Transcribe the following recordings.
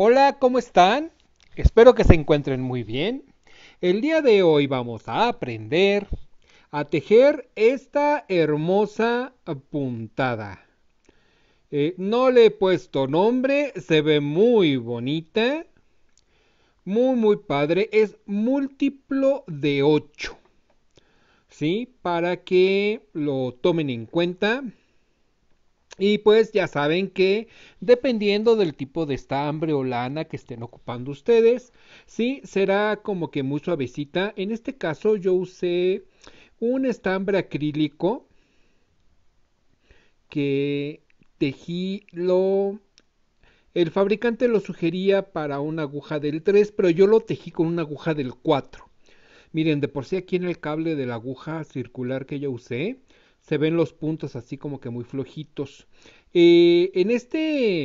Hola, ¿cómo están? Espero que se encuentren muy bien. El día de hoy vamos a aprender a tejer esta hermosa puntada. Eh, no le he puesto nombre, se ve muy bonita. Muy, muy padre. Es múltiplo de 8. ¿Sí? Para que lo tomen en cuenta. Y pues ya saben que dependiendo del tipo de estambre o lana que estén ocupando ustedes, sí, será como que muy suavecita. En este caso yo usé un estambre acrílico que tejí lo... El fabricante lo sugería para una aguja del 3, pero yo lo tejí con una aguja del 4. Miren, de por sí aquí en el cable de la aguja circular que yo usé, se ven los puntos así como que muy flojitos. Eh, en este,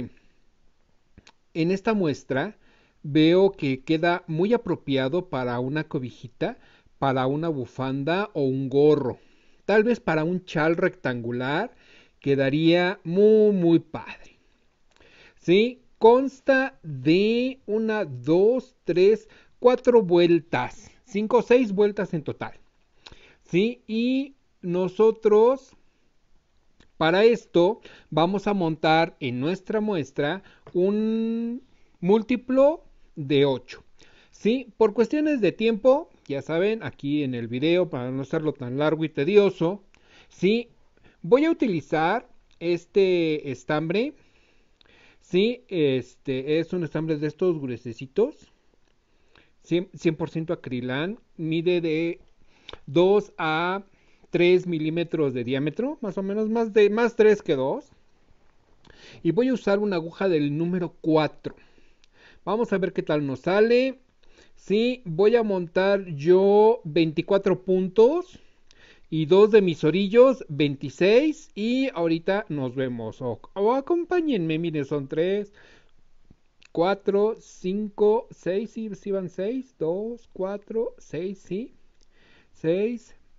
en esta muestra veo que queda muy apropiado para una cobijita, para una bufanda o un gorro. Tal vez para un chal rectangular quedaría muy, muy padre. ¿Sí? Consta de una, dos, tres, cuatro vueltas. Cinco o seis vueltas en total. ¿Sí? Y nosotros para esto vamos a montar en nuestra muestra un múltiplo de 8. ¿Sí? Por cuestiones de tiempo, ya saben, aquí en el video para no hacerlo tan largo y tedioso, ¿sí? Voy a utilizar este estambre, ¿sí? Este es un estambre de estos gruesecitos, 100%, 100 acrilán, mide de 2 a 3 milímetros de diámetro, más o menos, más de más 3 que 2. Y voy a usar una aguja del número 4. Vamos a ver qué tal nos sale. Sí, voy a montar yo 24 puntos y dos de mis orillos, 26. Y ahorita nos vemos. O, acompáñenme, miren, son 3, 4, 5, 6, sí, sí van 6, 2, 4, 6, sí, 6,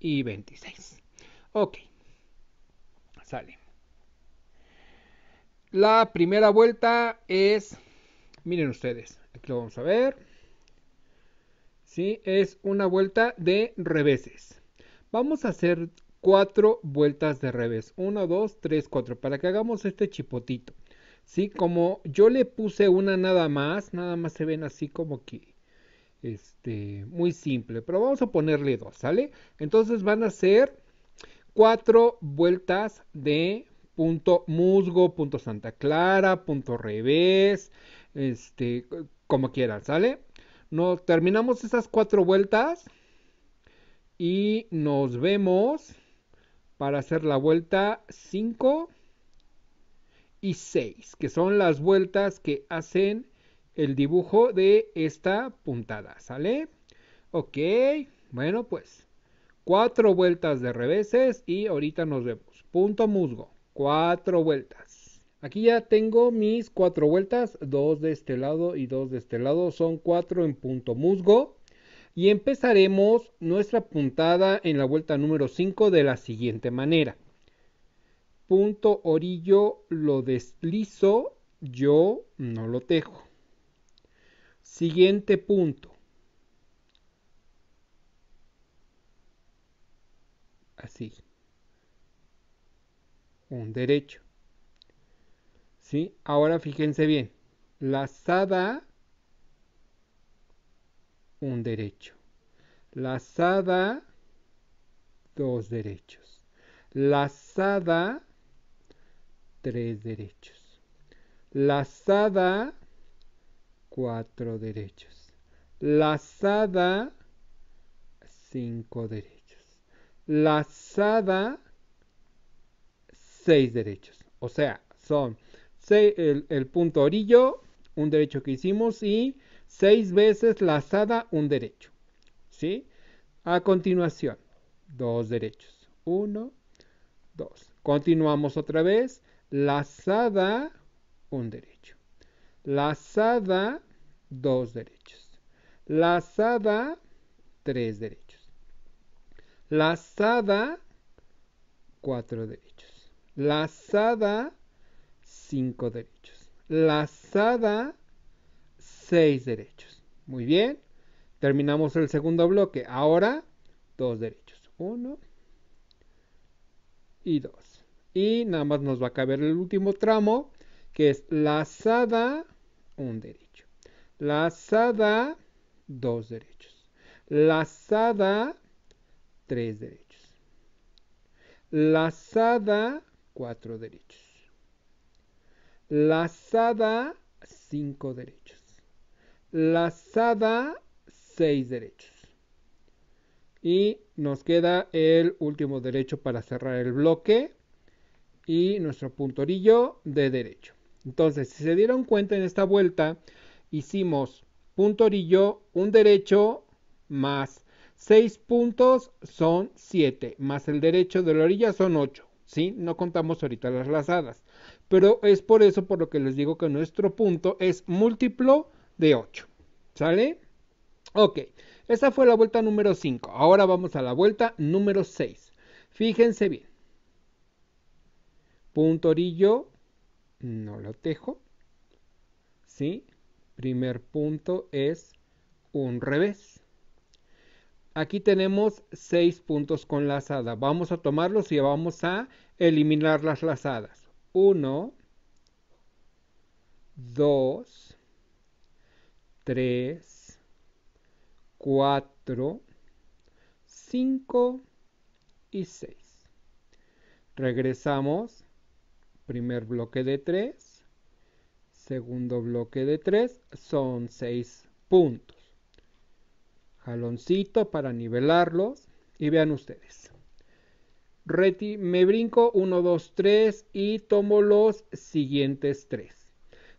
y 26. Ok. Sale. La primera vuelta es, miren ustedes, aquí lo vamos a ver. Sí, es una vuelta de reveses. Vamos a hacer cuatro vueltas de revés. 1, 2, 3, 4. Para que hagamos este chipotito. Sí, como yo le puse una nada más, nada más se ven así como que este, muy simple, pero vamos a ponerle dos, ¿sale? Entonces van a ser cuatro vueltas de punto musgo, punto Santa Clara, punto revés, este, como quieran, ¿sale? No, terminamos esas cuatro vueltas y nos vemos para hacer la vuelta 5 y 6, que son las vueltas que hacen el dibujo de esta puntada, ¿sale? Ok, bueno pues, cuatro vueltas de reveses y ahorita nos vemos. Punto musgo, cuatro vueltas. Aquí ya tengo mis cuatro vueltas, dos de este lado y dos de este lado, son cuatro en punto musgo. Y empezaremos nuestra puntada en la vuelta número 5 de la siguiente manera. Punto orillo lo deslizo, yo no lo tejo Siguiente punto. Así. Un derecho. ¿Sí? Ahora fíjense bien. lazada un derecho. lazada dos derechos. lazada tres derechos. lazada 4 derechos. Lazada, cinco derechos. Lazada, seis derechos. O sea, son el, punto orillo, un derecho que hicimos y seis veces lazada, un derecho. ¿Sí? A continuación, dos derechos. 1, 2. Continuamos otra vez. Lazada, un derecho. Lazada, dos derechos. lazada, tres derechos. lazada, cuatro derechos. lazada, cinco derechos. lazada, seis derechos. Muy bien. Terminamos el segundo bloque. Ahora, dos derechos. Uno y dos. Y nada más nos va a caber el último tramo, que es lazada, un derecho. Lazada, dos derechos. Lazada, tres derechos. Lazada, cuatro derechos. Lazada, cinco derechos. Lazada, seis derechos. Y nos queda el último derecho para cerrar el bloque y nuestro puntorillo de derecho. Entonces, si se dieron cuenta en esta vuelta, hicimos punto orillo, un derecho más 6 puntos son 7, más el derecho de la orilla son 8, ¿sí? No contamos ahorita las lazadas, pero es por eso por lo que les digo que nuestro punto es múltiplo de 8, ¿sale? Ok, esa fue la vuelta número 5, ahora vamos a la vuelta número 6, fíjense bien, punto orillo, no lo tejo, ¿sí? Primer punto es un revés. Aquí tenemos seis puntos con lazada. Vamos a tomarlos y vamos a eliminar las lazadas. 1, 2, 3, 4, 5 y 6. Regresamos. Primer bloque de 3. Segundo bloque de 3 son 6 puntos. Jaloncito para nivelarlos. Y vean ustedes. Reti, me brinco 1, 2, 3 y tomo los siguientes 3.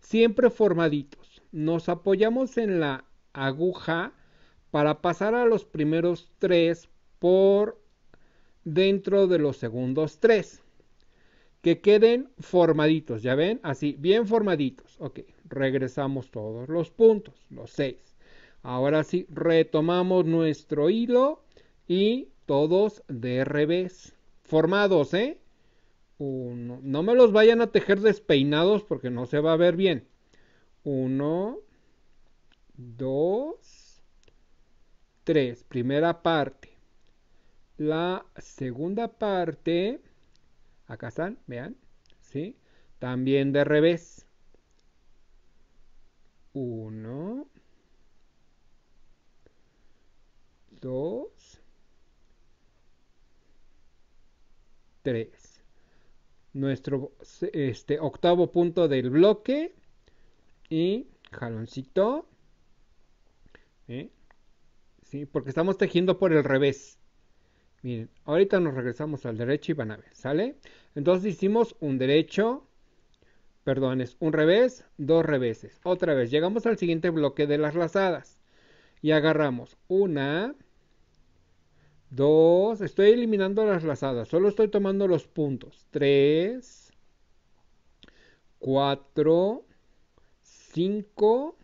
Siempre formaditos. Nos apoyamos en la aguja para pasar a los primeros 3 por dentro de los segundos 3 que queden formaditos, ya ven, así, bien formaditos. Ok, regresamos todos los puntos, los seis. Ahora sí, retomamos nuestro hilo y todos de revés, formados, ¿eh? Uno, no me los vayan a tejer despeinados porque no se va a ver bien. Uno, dos, tres, primera parte. La segunda parte Acá están, vean. ¿Sí? También de revés. uno, dos, tres, Nuestro este, octavo punto del bloque y jaloncito. ¿eh? ¿Sí? Porque estamos tejiendo por el revés. Miren, ahorita nos regresamos al derecho y van a ver, ¿sale? Entonces hicimos un derecho, perdón, es un revés, dos reveses. Otra vez, llegamos al siguiente bloque de las lazadas. Y agarramos una, dos, estoy eliminando las lazadas, solo estoy tomando los puntos. Tres, cuatro, cinco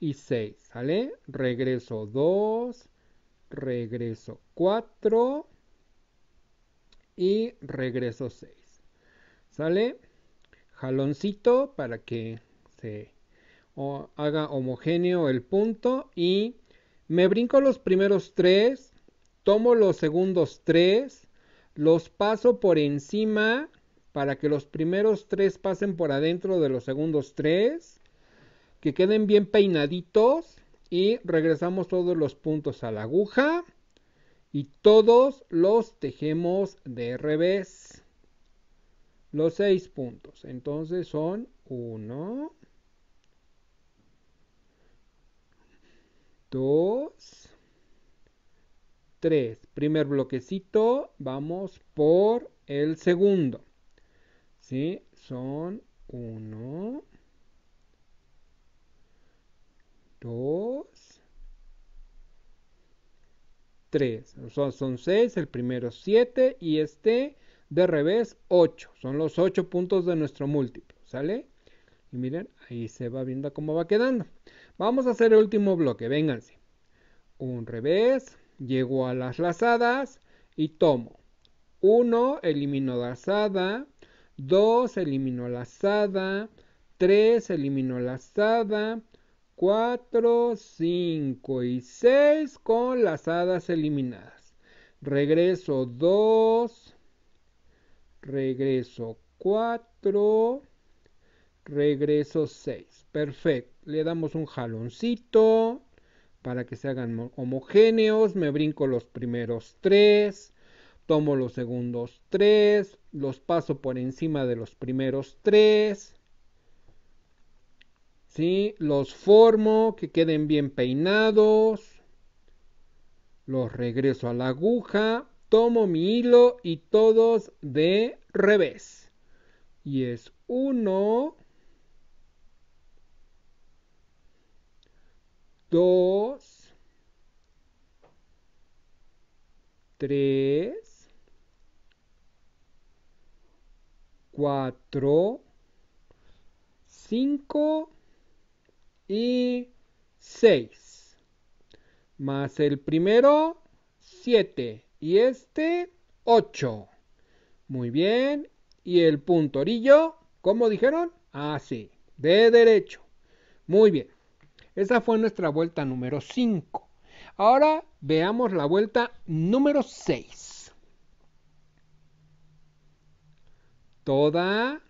y seis, ¿sale? Regreso dos, regreso 4 y regreso 6. ¿Sale? Jaloncito para que se haga homogéneo el punto y me brinco los primeros 3, tomo los segundos 3, los paso por encima para que los primeros 3 pasen por adentro de los segundos 3, que queden bien peinaditos y regresamos todos los puntos a la aguja y todos los tejemos de revés. Los seis puntos. Entonces son 1, 2, 3. Primer bloquecito, vamos por el segundo. ¿Sí? Son uno 2, 3. Son, son 6, el primero 7 y este de revés 8. Son los 8 puntos de nuestro múltiplo, ¿sale? Y miren, ahí se va viendo cómo va quedando. Vamos a hacer el último bloque, vénganse. Un revés, llego a las lazadas y tomo. 1, elimino lazada. 2, elimino lazada. 3, elimino lazada. 4, 5 y 6 con las hadas eliminadas. Regreso 2, regreso 4, regreso 6. Perfecto. Le damos un jaloncito para que se hagan homogéneos. Me brinco los primeros 3, tomo los segundos 3, los paso por encima de los primeros 3 ¿sí? Los formo, que queden bien peinados. Los regreso a la aguja, tomo mi hilo y todos de revés. Y es 1, 2, 3, 4, 5 y 6. Más el primero, 7. Y este, 8. Muy bien. Y el punto orillo, ¿cómo dijeron? Así, ah, de derecho. Muy bien. Esa fue nuestra vuelta número 5. Ahora veamos la vuelta número 6. Toda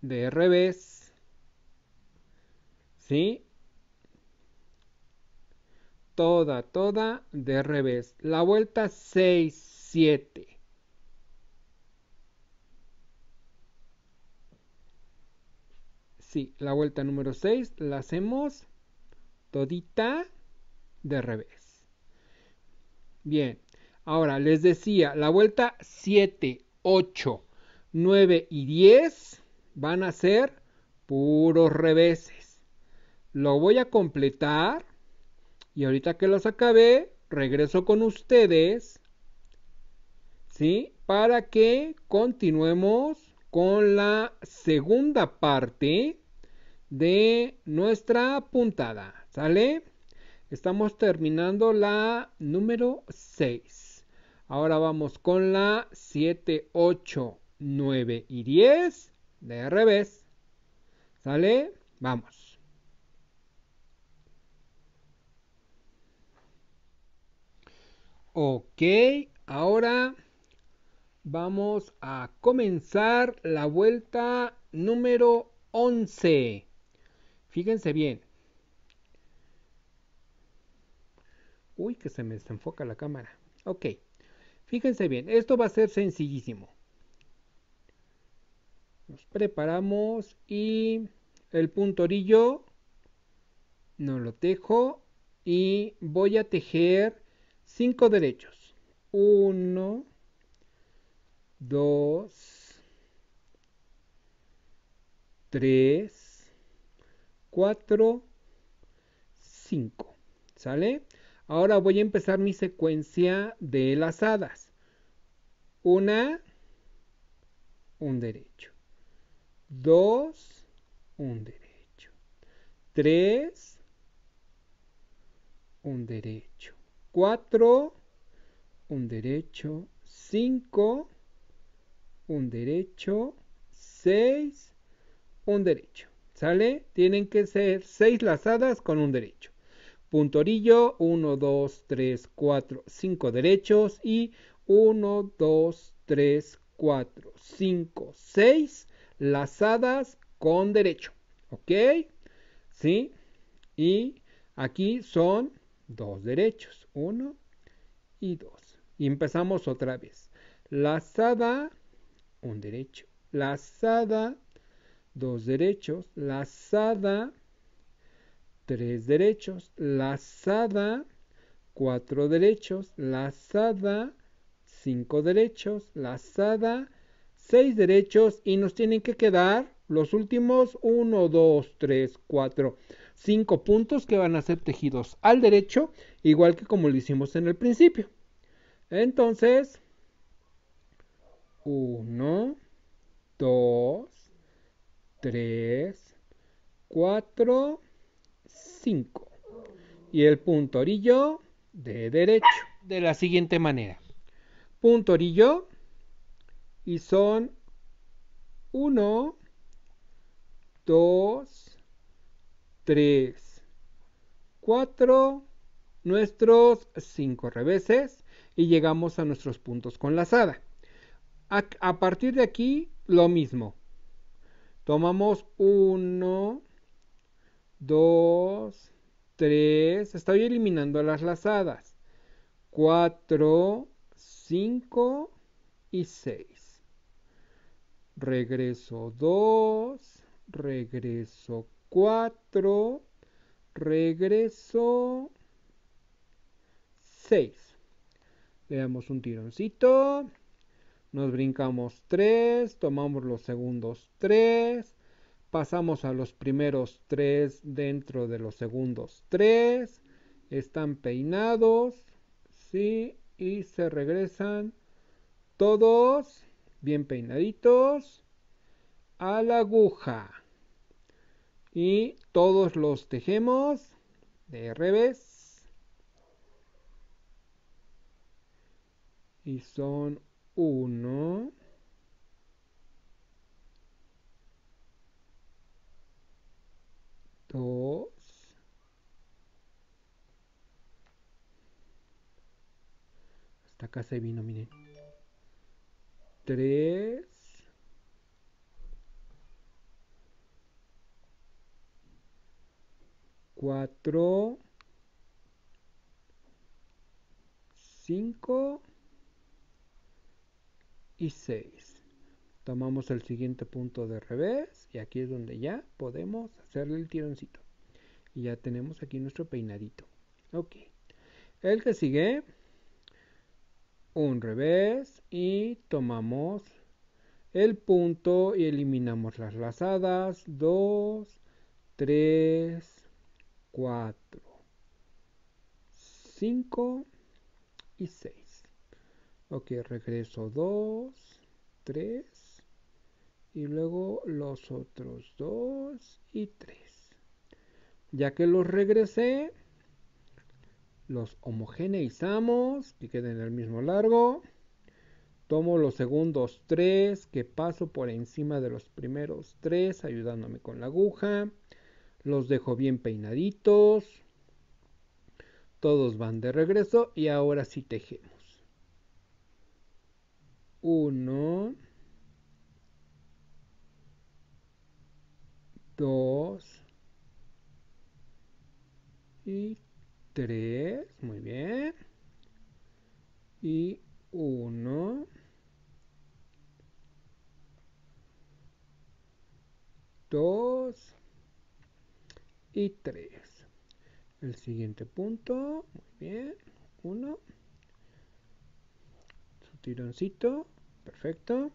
de revés. ¿Sí? toda, toda de revés. La vuelta 6, 7. Sí, la vuelta número 6 la hacemos todita de revés. Bien, ahora les decía, la vuelta 7, 8, 9 y 10 van a ser puros reveses. Lo voy a completar y ahorita que los acabé, regreso con ustedes, ¿sí? Para que continuemos con la segunda parte de nuestra puntada, ¿sale? Estamos terminando la número 6. Ahora vamos con la 7, 8, 9 y 10 de revés. ¿Sale? Vamos. Ok, ahora vamos a comenzar la vuelta número 11. Fíjense bien. Uy, que se me desenfoca la cámara. Ok, fíjense bien, esto va a ser sencillísimo. Nos preparamos y el puntorillo no lo tejo y voy a tejer cinco derechos. Uno, dos, tres, cuatro, cinco. ¿Sale? Ahora voy a empezar mi secuencia de lazadas. Una, un derecho. Dos, un derecho. Tres, un derecho. 4, un derecho, 5, un derecho, 6, un derecho. ¿Sale? Tienen que ser 6 lazadas con un derecho. Puntorillo, 1, 2, 3, 4, 5 derechos y 1, 2, 3, 4, 5, 6 lazadas con derecho. ¿Ok? ¿Sí? Y aquí son dos derechos, uno y dos. Y empezamos otra vez. Lazada, un derecho. Lazada, dos derechos. Lazada, tres derechos. Lazada, cuatro derechos. Lazada, cinco derechos. Lazada, seis derechos. Y nos tienen que quedar los últimos uno dos tres cuatro 5 puntos que van a ser tejidos al derecho, igual que como lo hicimos en el principio. Entonces, 1, 2, 3, 4, 5. Y el punto orillo de derecho, de la siguiente manera. Punto orillo y son 1, 2, 3, 4, nuestros 5 reveses y llegamos a nuestros puntos con lazada. A, a partir de aquí, lo mismo. Tomamos 1, 2, 3, estoy eliminando las lazadas. 4, 5 y 6. Regreso 2, regreso 4, 4, regreso 6. Le damos un tironcito, nos brincamos 3, tomamos los segundos 3, pasamos a los primeros 3 dentro de los segundos 3, están peinados, sí, y se regresan todos bien peinaditos a la aguja y todos los tejemos de revés y son uno dos hasta acá se vino miren tres 4, 5 y 6. Tomamos el siguiente punto de revés y aquí es donde ya podemos hacerle el tironcito. Y ya tenemos aquí nuestro peinadito. Ok. El que sigue, un revés y tomamos el punto y eliminamos las lazadas. 2, 3, 4, 5 y 6. Ok, regreso 2, 3 y luego los otros 2 y 3. Ya que los regresé, los homogeneizamos, que queden el mismo largo. Tomo los segundos 3 que paso por encima de los primeros 3 ayudándome con la aguja los dejo bien peinaditos, todos van de regreso y ahora sí tejemos. 1, 2 y 3, muy bien, y 1, 2, y 3. El siguiente punto, muy bien, uno Su tironcito, perfecto.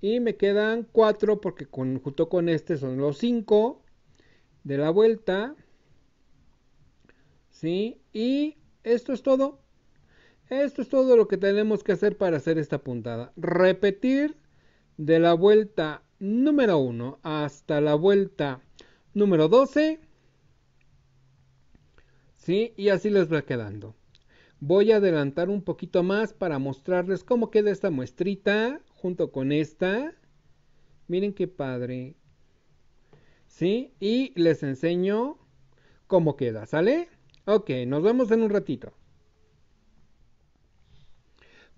Y me quedan 4 porque con, junto con este son los 5 de la vuelta. ¿Sí? Y esto es todo. Esto es todo lo que tenemos que hacer para hacer esta puntada. Repetir de la vuelta número 1 hasta la vuelta número 12 ¿Sí? Y así les va quedando. Voy a adelantar un poquito más para mostrarles cómo queda esta muestrita junto con esta. Miren qué padre. ¿Sí? Y les enseño cómo queda, ¿sale? Ok, nos vemos en un ratito.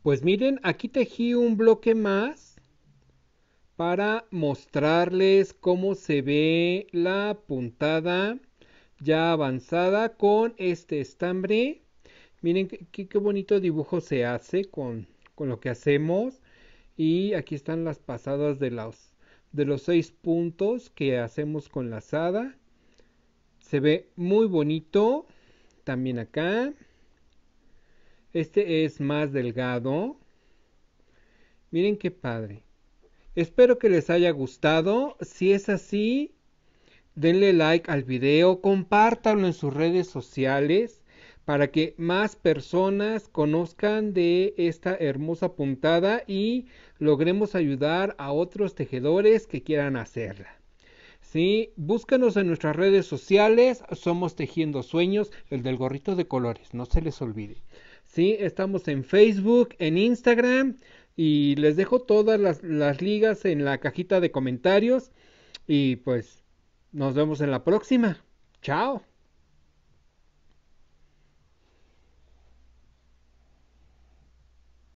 Pues miren, aquí tejí un bloque más para mostrarles cómo se ve la puntada ya avanzada con este estambre. Miren qué, bonito dibujo se hace con, lo que hacemos. Y aquí están las pasadas de los, de los seis puntos que hacemos con la Se ve muy bonito. También acá. Este es más delgado. Miren qué padre. Espero que les haya gustado. Si es así, denle like al video, compártanlo en sus redes sociales para que más personas conozcan de esta hermosa puntada y logremos ayudar a otros tejedores que quieran hacerla. ¿sí? Búscanos en nuestras redes sociales, somos Tejiendo Sueños, el del gorrito de colores, no se les olvide. ¿Sí? Estamos en Facebook, en Instagram y les dejo todas las, las ligas en la cajita de comentarios y pues nos vemos en la próxima. Chao.